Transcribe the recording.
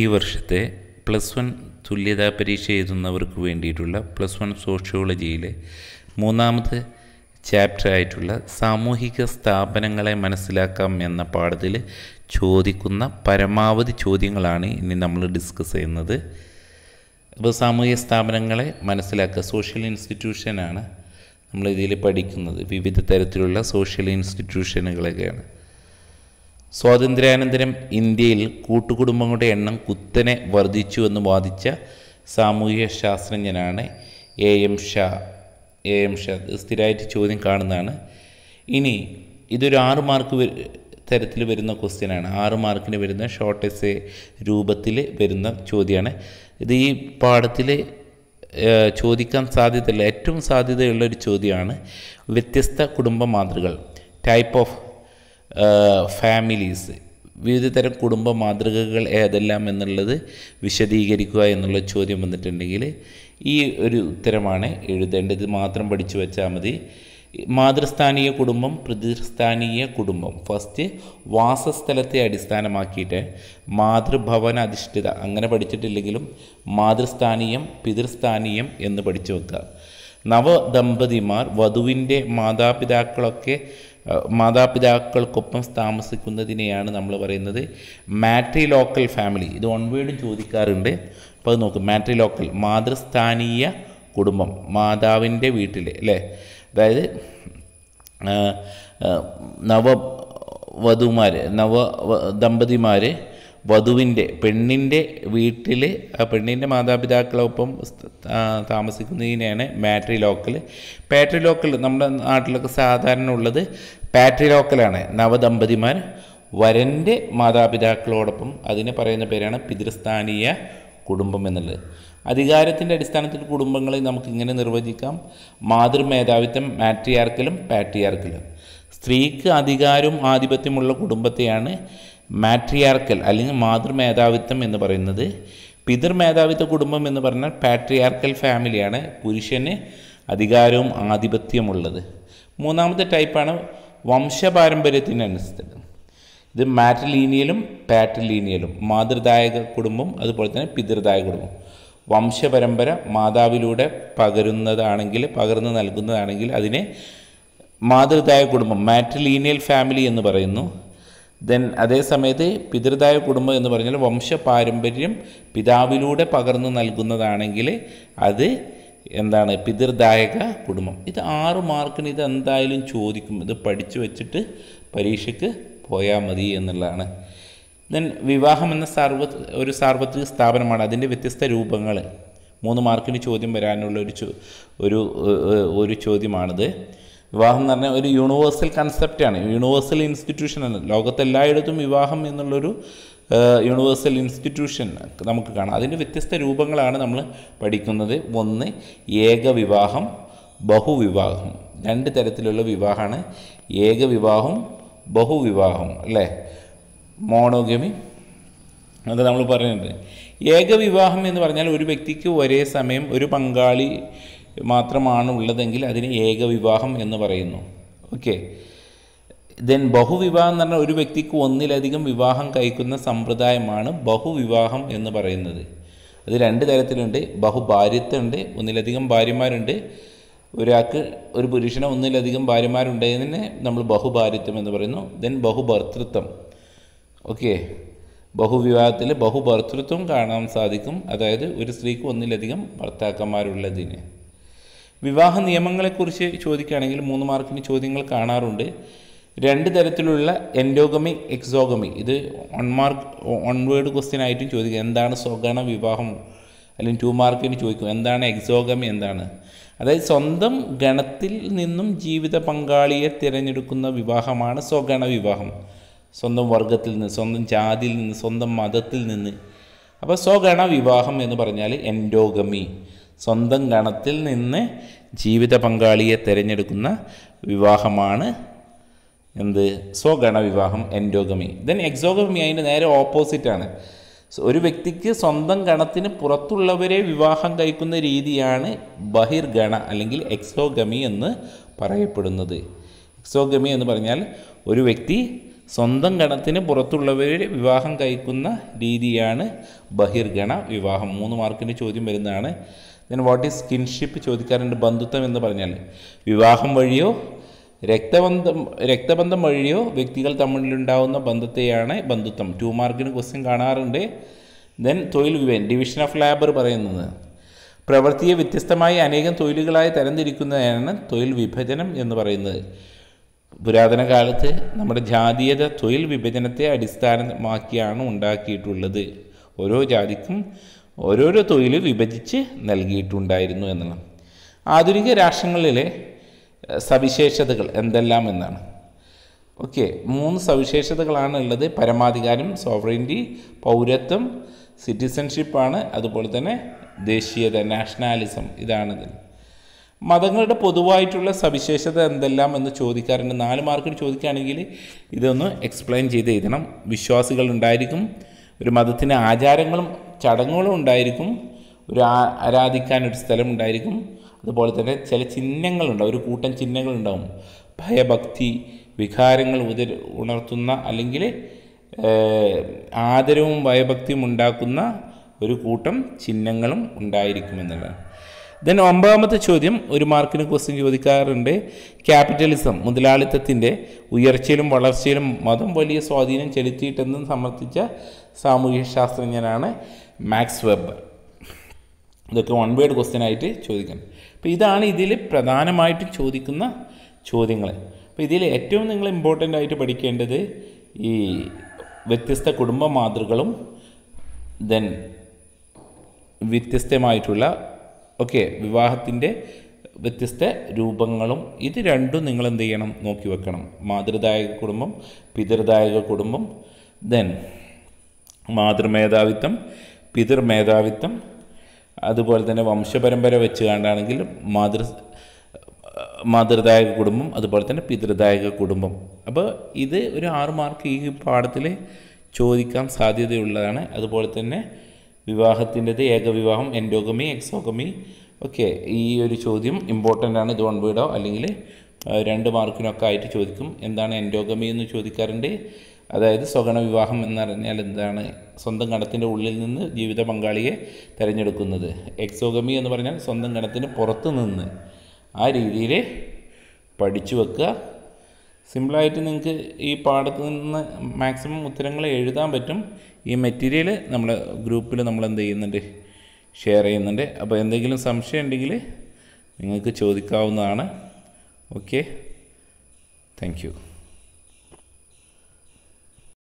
ഈ വർഷത്തെ plus one തുല്യതാ പരീക്ഷ എഴുതുന്നവർക്ക് വേണ്ടിയിട്ടുള്ള പ്ലസ് വൺ സോഷ്യോളജിയിലെ മൂന്നാമത് ചാപ്റ്ററായിട്ടുള്ള സാമൂഹിക സ്ഥാപനങ്ങളെ മനസ്സിലാക്കാം എന്ന പാഠത്തിൽ ചോദിക്കുന്ന പരമാവധി ചോദ്യങ്ങളാണ് ഇനി നമ്മൾ ഡിസ്കസ് ചെയ്യുന്നത് അപ്പോൾ സാമൂഹിക സ്ഥാപനങ്ങളെ മനസ്സിലാക്കുക സോഷ്യൽ ഇൻസ്റ്റിറ്റ്യൂഷനാണ് നമ്മളിതിൽ പഠിക്കുന്നത് വിവിധ തരത്തിലുള്ള സോഷ്യൽ ഇൻസ്റ്റിറ്റ്യൂഷനുകളൊക്കെയാണ് സ്വാതന്ത്ര്യാനന്തരം ഇന്ത്യയിൽ കൂട്ടുകുടുംബങ്ങളുടെ എണ്ണം കുത്തനെ എന്ന് വാദിച്ച സാമൂഹ്യ ശാസ്ത്രജ്ഞനാണ് A M Shah A M Shah സ്ഥിരമായിട്ട് ചോദ്യം കാണുന്നതാണ് ഇനി ഇതൊരു ആറ് മാർക്ക് തരത്തിൽ വരുന്ന ക്വസ്റ്റ്യനാണ് ആറ് മാർക്കിന് വരുന്ന ഷോർട്ട് എസ് രൂപത്തിൽ വരുന്ന ചോദ്യമാണ് ഇത് ഈ പാഠത്തിൽ ചോദിക്കാൻ സാധ്യതയില്ല ഏറ്റവും സാധ്യതയുള്ള ഒരു ചോദ്യമാണ് വ്യത്യസ്ത കുടുംബ മാതൃകൾ ടൈപ്പ് ഓഫ് ഫാമിലീസ് വിവിധ തരം കുടുംബ മാതൃകകൾ ഏതെല്ലാം എന്നുള്ളത് വിശദീകരിക്കുക എന്നുള്ള ചോദ്യം വന്നിട്ടുണ്ടെങ്കിൽ ഈ ഒരു ഉത്തരമാണ് എഴുതേണ്ടത് മാത്രം പഠിച്ചു വെച്ചാൽ മതി മാതൃസ്ഥാനീയ കുടുംബം പ്രതിസ്ഥാനീയ കുടുംബം ഫസ്റ്റ് വാസസ്ഥലത്തെ അടിസ്ഥാനമാക്കിയിട്ട് മാതൃഭവന അധിഷ്ഠിത അങ്ങനെ പഠിച്ചിട്ടില്ലെങ്കിലും മാതൃസ്ഥാനീയം പിതൃസ്ഥാനീയം എന്ന് പഠിച്ചു വെക്കുക നവദമ്പതിമാർ വധുവിൻ്റെ മാതാപിതാക്കളൊക്കെ മാതാപിതാക്കൾക്കൊപ്പം താമസിക്കുന്നതിനെയാണ് നമ്മൾ പറയുന്നത് മാട്രി ലോക്കൽ ഫാമിലി ഇത് വൺ വേർഡും ചോദിക്കാറുണ്ട് അപ്പോൾ അത് നോക്കും മാട്രി ലോക്കൽ മാതൃസ്ഥാനീയ കുടുംബം മാതാവിൻ്റെ വീട്ടിൽ അല്ലേ അതായത് നവ വധുമാർ നവ ദമ്പതിമാർ വധുവിൻ്റെ പെണ്ണിൻ്റെ വീട്ടിൽ ആ പെണ്ണിൻ്റെ മാതാപിതാക്കളൊപ്പം താമസിക്കുന്നതിനെയാണ് മാട്രി ലോക്കൽ പാട്രി ലോക്കൽ നമ്മുടെ നാട്ടിലൊക്കെ സാധാരണ ഉള്ളത് പാട്രി ലോക്കലാണ് നവദമ്പതിമാർ വരൻ്റെ മാതാപിതാക്കളോടൊപ്പം അതിനെ പറയുന്ന പേരാണ് പിതൃസ്ഥാനീയ കുടുംബം എന്നുള്ളത് അധികാരത്തിൻ്റെ അടിസ്ഥാനത്തിൽ കുടുംബങ്ങളെ നമുക്ക് ഇങ്ങനെ നിർവചിക്കാം മാതൃമേധാവിത്വം മാട്രിയാർക്കലും പാട്രിയാർക്കലും സ്ത്രീക്ക് അധികാരവും ആധിപത്യമുള്ള കുടുംബത്തെയാണ് മാട്രിയാർക്കൽ അല്ലെങ്കിൽ മാതൃമേധാവിത്വം എന്ന് പറയുന്നത് പിതൃമേധാവിത്വ കുടുംബം എന്ന് പറഞ്ഞാൽ പാട്രിയാർക്കൽ ഫാമിലിയാണ് പുരുഷന് അധികാരവും ആധിപത്യമുള്ളത് മൂന്നാമത്തെ ടൈപ്പാണ് വംശപാരമ്പര്യത്തിനനുസരിച്ച് ഇത് മാട്രിലീനിയലും പാട്രിലീനിയലും മാതൃദായക കുടുംബം അതുപോലെ തന്നെ പിതൃദായ കുടുംബം വംശപരമ്പര മാതാവിലൂടെ പകരുന്നതാണെങ്കിൽ പകർന്ന് നൽകുന്നതാണെങ്കിൽ അതിനെ മാതൃദായ കുടുംബം മാട്രിലീനിയൽ ഫാമിലി എന്ന് പറയുന്നു ദെൻ അതേസമയത്ത് പിതൃദായ കുടുംബം എന്ന് പറഞ്ഞാൽ വംശപാരമ്പര്യം പിതാവിലൂടെ പകർന്നു നൽകുന്നതാണെങ്കിൽ അത് എന്താണ് പിതൃദായക കുടുംബം ഇത് ആറ് മാർക്കിന് ഇത് എന്തായാലും ചോദിക്കും ഇത് പഠിച്ചു വെച്ചിട്ട് പരീക്ഷയ്ക്ക് പോയാൽ മതി എന്നുള്ളതാണ് ദെൻ വിവാഹം എന്ന സാർവ ഒരു സാർവത്രിക സ്ഥാപനമാണ് അതിൻ്റെ വ്യത്യസ്ത രൂപങ്ങൾ മൂന്ന് മാർക്കിന് ചോദ്യം വരാനുള്ള ഒരു ഒരു ഒരു ചോദ്യമാണിത് വിവാഹം എന്ന് പറഞ്ഞാൽ ഒരു യൂണിവേഴ്സൽ കൺസെപ്റ്റാണ് യൂണിവേഴ്സൽ ഇൻസ്റ്റിറ്റ്യൂഷനാണ് ലോകത്തെല്ലായിടത്തും വിവാഹം എന്നുള്ളൊരു യൂണിവേഴ്സൽ ഇൻസ്റ്റിറ്റ്യൂഷൻ നമുക്ക് കാണാം അതിൻ്റെ വ്യത്യസ്ത രൂപങ്ങളാണ് നമ്മൾ പഠിക്കുന്നത് ഒന്ന് ഏകവിവാഹം ബഹുവിവാഹം രണ്ട് തരത്തിലുള്ള വിവാഹമാണ് ഏകവിവാഹം ബഹുവിവാഹം അല്ലേ മോണോഗമി അത് നമ്മൾ പറയുന്നുണ്ട് ഏകവിവാഹം എന്ന് പറഞ്ഞാൽ ഒരു വ്യക്തിക്ക് ഒരേ സമയം ഒരു പങ്കാളി മാത്രമാണ് ഉള്ളതെങ്കിൽ അതിന് ഏകവിവാഹം എന്ന് പറയുന്നു ഓക്കെ ദെൻ ബഹുവിവാഹം എന്ന് പറഞ്ഞാൽ ഒരു വ്യക്തിക്ക് ഒന്നിലധികം വിവാഹം കഴിക്കുന്ന സമ്പ്രദായമാണ് ബഹുവിവാഹം എന്ന് പറയുന്നത് അത് രണ്ട് തരത്തിലുണ്ട് ബഹുഭാര്യത്വമുണ്ട് ഒന്നിലധികം ഭാര്യമാരുണ്ട് ഒരാൾക്ക് ഒരു പുരുഷന് ഒന്നിലധികം ഭാര്യമാരുണ്ടെന്നെ നമ്മൾ ബഹുഭാര്യത്വം എന്ന് പറയുന്നു ദെൻ ബഹുഭർത്തൃത്വം ഓക്കെ ബഹുവിവാഹത്തിൽ ബഹുഭർത്തൃത്വം കാണാൻ സാധിക്കും അതായത് ഒരു സ്ത്രീക്ക് ഒന്നിലധികം ഭർത്താക്കന്മാരുള്ളതിന് വിവാഹ നിയമങ്ങളെക്കുറിച്ച് ചോദിക്കുകയാണെങ്കിൽ മൂന്ന് മാർക്കിന് ചോദ്യങ്ങൾ കാണാറുണ്ട് രണ്ട് തരത്തിലുള്ള എൻഡോഗമി എക്സോഗമി ഇത് one mark one word question ആയിട്ടും ചോദിക്കുക എന്താണ് സ്വഗണ വിവാഹം അല്ലെങ്കിൽ ടു മാർക്കിന് ചോദിക്കും എന്താണ് എക്സോഗമി എന്താണ് അതായത് സ്വന്തം ഗണത്തിൽ നിന്നും ജീവിത പങ്കാളിയെ തിരഞ്ഞെടുക്കുന്ന വിവാഹമാണ് സ്വഗണ വിവാഹം സ്വന്തം വർഗത്തിൽ നിന്ന് സ്വന്തം ജാതിയിൽ നിന്ന് സ്വന്തം മതത്തിൽ നിന്ന് അപ്പോൾ സ്വഗണ വിവാഹം എന്ന് പറഞ്ഞാൽ എൻഡോഗമി സ്വന്തം ഗണത്തിൽ നിന്ന് ജീവിത പങ്കാളിയെ തിരഞ്ഞെടുക്കുന്ന വിവാഹമാണ് എന്ത് സ്വഗണവിവാഹം എൻഡോഗമി ദെൻ എക്സോഗമി അതിൻ്റെ നേരെ ഓപ്പോസിറ്റാണ് ഒരു വ്യക്തിക്ക് സ്വന്തം ഗണത്തിന് പുറത്തുള്ളവരെ വിവാഹം കഴിക്കുന്ന രീതിയാണ് ബഹിർഗണ അല്ലെങ്കിൽ എക്സോഗമി എന്ന് പറയപ്പെടുന്നത് എക്സോഗമി എന്ന് പറഞ്ഞാൽ ഒരു വ്യക്തി സ്വന്തം ഗണത്തിന് പുറത്തുള്ളവരെ വിവാഹം കഴിക്കുന്ന രീതിയാണ് ബഹിർഗണ വിവാഹം മൂന്ന് മാർക്കിൻ്റെ ചോദ്യം വരുന്നതാണ് ദെൻ വാട്ട് ഈസ് കിൻഷിപ്പ് ചോദിക്കാറുണ്ട് ബന്ധുത്വം എന്ന് പറഞ്ഞാൽ വിവാഹം വഴിയോ രക്തബന്ധം രക്തബന്ധം വഴിയോ വ്യക്തികൾ തമ്മിലുണ്ടാവുന്ന ബന്ധത്തെയാണ് ബന്ധുത്വം ടു മാർക്കിന് ക്വസ്റ്റ്യൻ കാണാറുണ്ട് ദെൻ തൊഴിൽ വിവേൻ ഡിവിഷൻ ഓഫ് ലാബർ പറയുന്നത് പ്രവൃത്തിയെ വ്യത്യസ്തമായി അനേകം തൊഴിലുകളായി തരംതിരിക്കുന്നതാണ് തൊഴിൽ വിഭജനം എന്ന് പറയുന്നത് പുരാതന കാലത്ത് നമ്മുടെ ജാതീയത തൊഴിൽ വിഭജനത്തെ അടിസ്ഥാനമാക്കിയാണ് ഉണ്ടാക്കിയിട്ടുള്ളത് ഓരോ ജാതിക്കും ഓരോരോ തൊഴിൽ വിഭജിച്ച് നൽകിയിട്ടുണ്ടായിരുന്നു എന്നുള്ള ആധുനിക രാഷ്ട്രങ്ങളിലെ സവിശേഷതകൾ എന്തെല്ലാം എന്നാണ് ഓക്കെ മൂന്ന് സവിശേഷതകളാണ് ഉള്ളത് പരമാധികാരം സോവറിൻറ്റി പൗരത്വം സിറ്റിസൺഷിപ്പാണ് അതുപോലെ തന്നെ ദേശീയത നാഷണാലിസം ഇതാണിത് മതങ്ങളുടെ പൊതുവായിട്ടുള്ള സവിശേഷത എന്തെല്ലാം എന്ന് ചോദിക്കാറുണ്ട് നാല് മാർക്കിന് ചോദിക്കുകയാണെങ്കിൽ ഇതൊന്ന് എക്സ്പ്ലെയിൻ ചെയ്ത് എഴുതണം വിശ്വാസികൾ ഉണ്ടായിരിക്കും ഒരു മതത്തിൻ്റെ ആചാരങ്ങളും ചടങ്ങുകളും ഉണ്ടായിരിക്കും ഒരു ആരാധിക്കാൻ ഒരു സ്ഥലം ഉണ്ടായിരിക്കും അതുപോലെ തന്നെ ചില ചിഹ്നങ്ങളുണ്ട് ഒരു കൂട്ടം ചിഹ്നങ്ങളുണ്ടാവും ഭയഭക്തി വികാരങ്ങൾ ഉദർ ഉണർത്തുന്ന അല്ലെങ്കിൽ ആദരവും ഭയഭക്തിയും ഉണ്ടാക്കുന്ന ഒരു കൂട്ടം ചിഹ്നങ്ങളും ഉണ്ടായിരിക്കുമെന്നുള്ളതാണ് ദെൻ ഒമ്പതാമത്തെ ചോദ്യം ഒരു മാർക്കിന് ക്വസ്റ്റ്യൻ ചോദിക്കാറുണ്ട് ക്യാപിറ്റലിസം മുതലാളിത്തത്തിൻ്റെ ഉയർച്ചയിലും വളർച്ചയിലും മതം വലിയ സ്വാധീനം ചെലുത്തിയിട്ടെന്നും സമർത്ഥിച്ച സാമൂഹ്യ ശാസ്ത്രജ്ഞനാണ് മാക്സ് വെബർ ഇതൊക്കെ വൺ വേർഡ് ക്വസ്റ്റ്യൻ ആയിട്ട് ചോദിക്കുന്നത് അപ്പോൾ ഇതാണ് ഇതിൽ പ്രധാനമായിട്ട് ചോദിക്കുന്ന ചോദ്യങ്ങൾ അപ്പോൾ ഇതിൽ ഏറ്റവും നിങ്ങൾ ഇമ്പോർട്ടൻ്റ് ആയിട്ട് പഠിക്കേണ്ടത് ഈ വ്യത്യസ്ത കുടുംബ മാതൃകളും ദെൻ വ്യത്യസ്തമായിട്ടുള്ള ഓക്കെ വിവാഹത്തിൻ്റെ വ്യത്യസ്ത രൂപങ്ങളും ഇത് രണ്ടും നിങ്ങൾ എന്ത് ചെയ്യണം നോക്കി വെക്കണം മാതൃദായക കുടുംബം പിതൃദായക കുടുംബം ദെൻ മാതൃമേധാവിത്വം പിതൃമേധാവിത്വം അതുപോലെ തന്നെ വംശപരമ്പര വെച്ച് കണ്ടാണെങ്കിൽ മാതൃ മാതൃദായക കുടുംബം അതുപോലെ തന്നെ പിതൃദായക കുടുംബം അപ്പോൾ ഇത് ഒരു ആറ് മാർക്ക് ഈ പാഠത്തിൽ ചോദിക്കാൻ സാധ്യതയുള്ളതാണ് അതുപോലെ തന്നെ വിവാഹത്തിൻ്റെത് ഏകവിവാഹം എൻഡോഗമി എക്സോഗമി ഓക്കെ ഈ ഒരു ചോദ്യം ഇമ്പോർട്ടൻ്റ് ആണ് ഇത് വൺ അല്ലെങ്കിൽ രണ്ട് മാർക്കിനൊക്കെ ആയിട്ട് ചോദിക്കും എന്താണ് എൻഡോഗമി എന്ന് ചോദിക്കാറുണ്ട് അതായത് സ്വഗണ വിവാഹം എന്നറിഞ്ഞാൽ എന്താണ് സ്വന്തം ഗണത്തിൻ്റെ ഉള്ളിൽ നിന്ന് ജീവിത പങ്കാളിയെ തിരഞ്ഞെടുക്കുന്നത് എക്സോഗമി എന്ന് പറഞ്ഞാൽ സ്വന്തം ഗണത്തിന് പുറത്ത് നിന്ന് ആ രീതിയിൽ പഠിച്ചു വെക്കുക സിമ്പിളായിട്ട് നിങ്ങൾക്ക് ഈ പാഠത്തിൽ നിന്ന് മാക്സിമം ഉത്തരങ്ങൾ എഴുതാൻ പറ്റും ഈ മെറ്റീരിയൽ നമ്മൾ ഗ്രൂപ്പിൽ നമ്മൾ എന്ത് ചെയ്യുന്നുണ്ട് ഷെയർ ചെയ്യുന്നുണ്ട് അപ്പോൾ എന്തെങ്കിലും സംശയം ഉണ്ടെങ്കിൽ നിങ്ങൾക്ക് ചോദിക്കാവുന്നതാണ് ഓക്കെ താങ്ക്